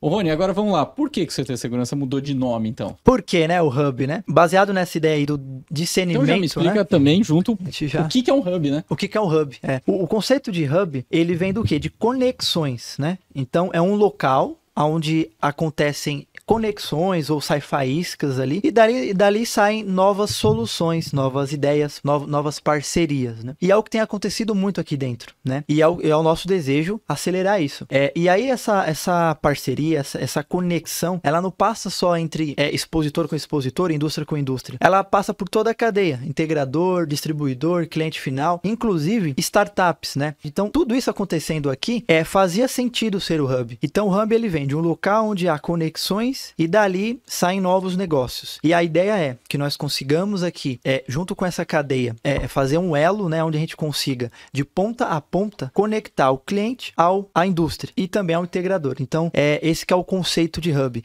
Ô, Rony, agora vamos lá. Por que, que o CT Segurança mudou de nome, então? Por quê, né? O Hub, né? Baseado nessa ideia aí do discernimento, Então já me explica né? também, junto, já... o que, que é um Hub, né? O que, que é um Hub, é. O, o conceito de Hub, ele vem do quê? De conexões, né? Então, é um local onde acontecem conexões ou sai faíscas ali e dali, dali saem novas soluções, novas ideias, no, novas parcerias, né? E é o que tem acontecido muito aqui dentro, né? E é o, é o nosso desejo acelerar isso. É, e aí essa, essa parceria, essa, essa conexão, ela não passa só entre é, expositor com expositor, indústria com indústria. Ela passa por toda a cadeia, integrador, distribuidor, cliente final, inclusive startups, né? Então tudo isso acontecendo aqui é fazia sentido ser o hub. Então o hub ele vem de um local onde há conexões e dali saem novos negócios. E a ideia é que nós consigamos aqui, é, junto com essa cadeia, é, fazer um elo, né, onde a gente consiga, de ponta a ponta, conectar o cliente ao à indústria e também ao integrador. Então, é esse que é o conceito de hub.